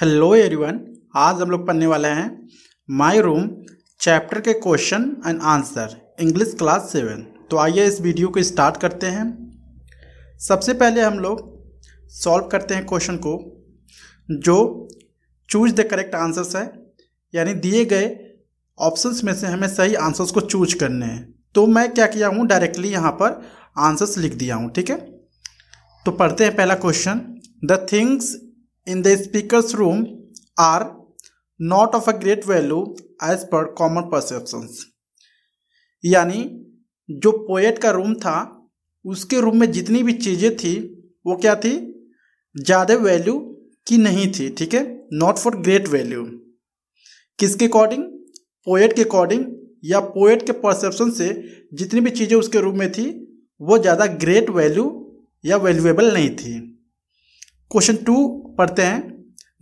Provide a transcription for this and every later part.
hello everyone आज हम लोग पढ़ने वाले हैं माय रूम चैप्टर के question and answer English class seven तो आइए इस वीडियो को स्टार्ट करते हैं सबसे पहले हम लोग सॉल्व करते हैं क्वेश्चन को जो चूज द करेक्ट आंसर्स है यानी दिए गए ऑप्शंस में से हमें सही आंसर्स को चूज करने हैं तो मैं क्या किया हूँ डायरेक्टली यहाँ पर आंसर्स लिख दिया हूँ ठीक है तो पढ़ते हैं पहला question the things in the speaker's room are not of a great value as per common perceptions यानी जो पोएट का रूम था उसके रूम में जितनी भी चीज़ें थी वो क्या थी ज़्यादा वैल्यू की नहीं थी ठीक है नॉट फॉर ग्रेट वैल्यू किसके अकॉर्डिंग पोएट के अकॉर्डिंग या पोएट के परसेप्शन से जितनी भी चीज़ें उसके रूम में थी वो ज़्यादा ग्रेट वैल्यू या वैल्यूएबल नहीं थी क्वेश्चन टू पढ़ते हैं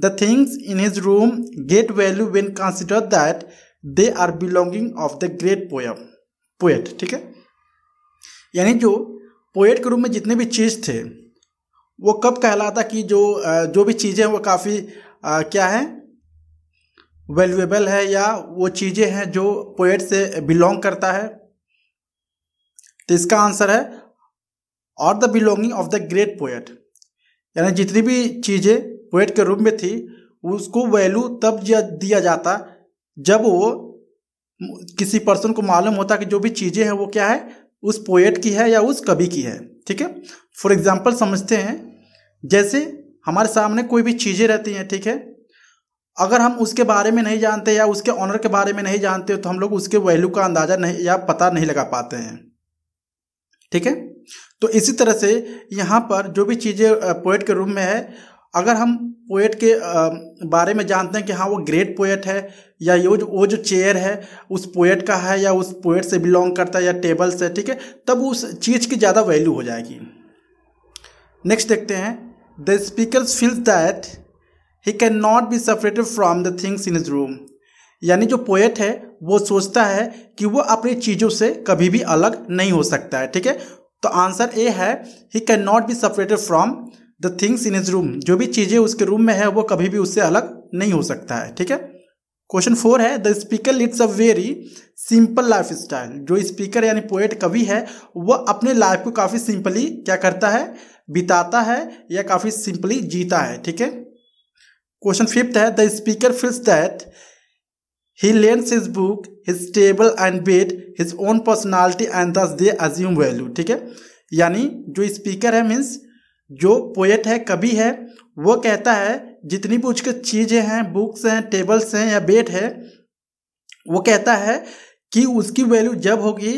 the things in his room get value when consider that they are belonging of the great poem poet ठीक है यानी जो पोएट के रूम में जितने भी चीज़ थे वो कब कहलाता कि जो जो भी चीज़ें हैं वो काफ़ी क्या है वैल्यूएबल है या वो चीज़ें हैं जो पोएट से बिलोंग करता है तो इसका आंसर है और the belonging of the great poet यानी जितनी भी चीज़ें वेट के रूप में थी उसको वैल्यू तब दिया जाता जब वो किसी पर्सन को मालूम होता कि जो भी चीज़ें हैं वो क्या है उस पोएट की है या उस कवि की है ठीक है फॉर एग्जाम्पल समझते हैं जैसे हमारे सामने कोई भी चीज़ें रहती हैं ठीक है अगर हम उसके बारे में नहीं जानते या उसके ऑनर के बारे में नहीं जानते तो हम लोग उसके वैल्यू का अंदाज़ा नहीं या पता नहीं लगा पाते हैं ठीक है तो इसी तरह से यहाँ पर जो भी चीज़ें पोएट के रूप में है अगर हम पोएट के बारे में जानते हैं कि हाँ वो ग्रेट पोएट है या ये वो जो चेयर है उस पोएट का है या उस पोएट से बिलोंग करता है या टेबल से ठीक है तब उस चीज़ की ज़्यादा वैल्यू हो जाएगी नेक्स्ट देखते हैं the speaker feels that he can not be separated from the things in his room यानी जो पोएट है वो सोचता है कि वो अपनी चीज़ों से कभी भी अलग नहीं हो सकता है ठीक है तो आंसर ए है he can not be separated from the things in his room जो भी चीज़ें उसके रूम में है वो कभी भी उससे अलग नहीं हो सकता है ठीक है क्वेश्चन फोर है the speaker leads a very simple life style जो स्पीकर यानी पोएट कवि है वह अपने लाइफ को काफ़ी सिंपली क्या करता है बिताता है या काफ़ी सिंपली जीता है ठीक है क्वेश्चन फिफ्थ है the speaker feels that he lends his book his table and bed his own personality and thus they assume value ठीक है यानी जो स्पीकर है मीन्स जो पोएट है कभी है वो कहता है जितनी भी उसके चीज़ें हैं बुक्स हैं टेबल्स हैं या बेड है वो कहता है कि उसकी वैल्यू जब होगी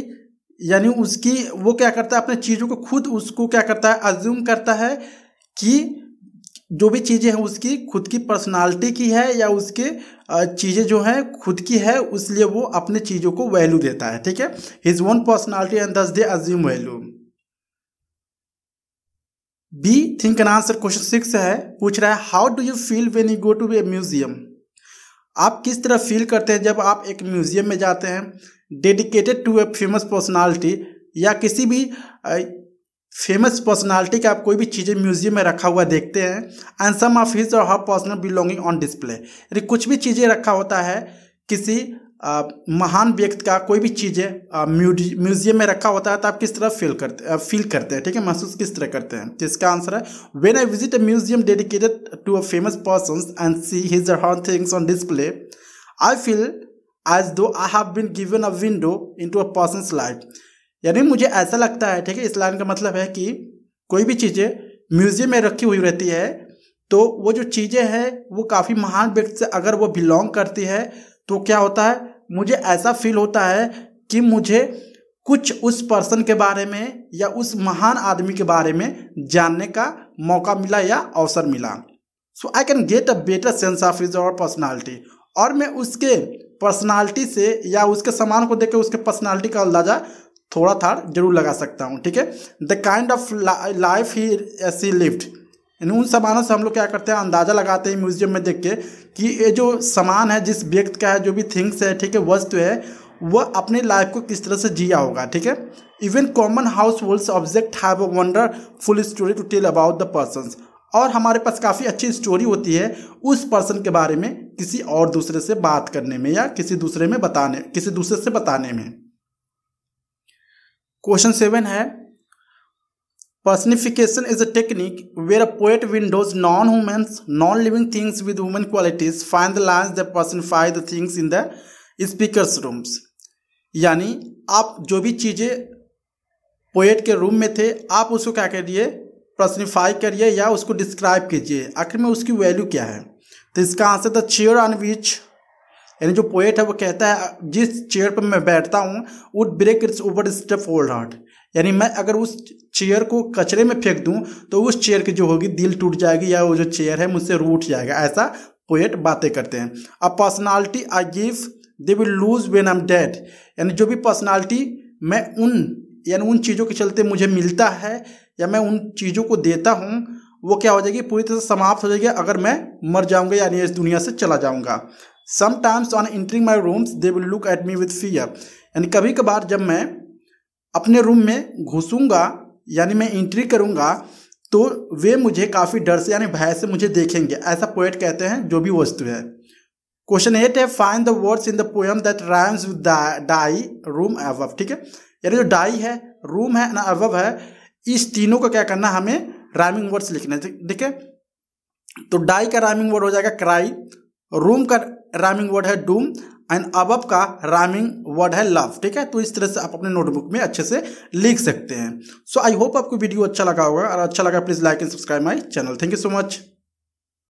यानी उसकी वो क्या करता है अपने चीज़ों को खुद उसको क्या करता है अज्यूम करता है कि जो भी चीज़ें हैं उसकी खुद की पर्सनालिटी की है या उसके चीज़ें जो हैं खुद की है उसलिए वो अपने चीज़ों को वैल्यू देता है ठीक है his own personality and thus they assume value be think an answer question six है पूछ रहा है how do you feel when you go to a museum आप किस तरह फील करते हैं जब आप एक म्यूजियम में जाते हैं dedicated to a famous personality या किसी भी फेमस पर्सनालिटी का आप कोई भी चीज़ें म्यूजियम में रखा हुआ देखते हैं एंड सम ऑफ हिज और her personal belonging on display यानी कुछ भी चीज़ें रखा होता है किसी आ, महान व्यक्ति का कोई भी चीज़ें म्यूजियम में रखा होता है तो आप किस तरह फील करते फील करते हैं ठीक है महसूस किस तरह करते हैं तो इसका आंसर है when I visit a museum dedicated to a famous person and see his her things on display I feel as though I have been given a window into a person's life यानी मुझे ऐसा लगता है ठीक है इस line का मतलब है कि कोई भी चीज़ें म्यूजियम में रखी हुई रहती है तो वो जो चीज़ें हैं वो काफ़ी महान व्यक्ति से अगर वो बिलोंग करती है तो क्या होता है मुझे ऐसा फील होता है कि मुझे कुछ उस पर्सन के बारे में या उस महान आदमी के बारे में जानने का मौका मिला या अवसर मिला so I can get a better sense of his और पर्सनैलिटी और मैं उसके पर्सनालिटी से या उसके सामान को देख के उसके पर्सनालिटी का अंदाज़ा थोड़ा थार जरूर लगा सकता हूँ ठीक है the kind of life he she lived उन सामानों से हम लोग क्या करते हैं अंदाज़ा लगाते हैं म्यूजियम में देख के कि ये जो सामान है जिस व्यक्ति का है जो भी थिंग्स है ठीक है वस्तु है वह अपनी लाइफ को किस तरह से जिया होगा ठीक है even common household object have a wonderful story to tell about the person और हमारे पास काफ़ी अच्छी स्टोरी होती है उस पर्सन के बारे में किसी और दूसरे से बात करने में या किसी दूसरे में बताने किसी दूसरे से बताने में क्वेश्चन सेवन है personification is a technique where a poet endows non humans non living things with human qualities find the lines the personify the things in the speaker's rooms यानी आप जो भी चीज़ें पोएट के रूम में थे आप उसको क्या करिए पर्सनिफाई करिए या उसको डिस्क्राइब कीजिए आखिर में उसकी वैल्यू क्या है तो इसका answer the chair on which यानी जो पोएट है वो कहता है जिस चेयर पर मैं बैठता हूँ would break its over step hold heart यानी मैं अगर उस चेयर को कचरे में फेंक दूँ तो उस चेयर की जो होगी दिल टूट जाएगी या वो जो चेयर है मुझसे रूठ जाएगा ऐसा पोएट बातें करते हैं अब personality I give they will lose when I'm dead यानी जो भी पर्सनैलिटी मैं उन यानी उन चीज़ों के चलते मुझे मिलता है या मैं उन चीज़ों को देता हूँ वो क्या हो जाएगी पूरी तरह से समाप्त हो जाएगी अगर मैं मर जाऊँगा यानी इस दुनिया से चला जाऊँगा sometimes on entering my rooms they will look at me with fear यानी कभी कभार जब मैं अपने रूम में घुसूंगा यानी मैं एंट्री करूंगा तो वे मुझे काफ़ी डर से यानी भय से मुझे देखेंगे ऐसा पोएट कहते हैं जो भी वस्तु है क्वेश्चन एट है find the words in the poem that rhymes with die room above ठीक है यानी जो डाई है रूम है ना एवब है इस तीनों का क्या करना हमें राइमिंग वर्ड्स लिखने ठीक है तो डाई का राइमिंग वर्ड हो जाएगा क्राई रूम का रामिंग वर्ड है डूम एंड अबब का रामिंग वर्ड है लव ठीक है तो इस तरह से आप अपने नोटबुक में अच्छे से लिख सकते हैं सो आई होप आपको वीडियो अच्छा लगा होगा और अच्छा लगा please like and subscribe my channel thank you so much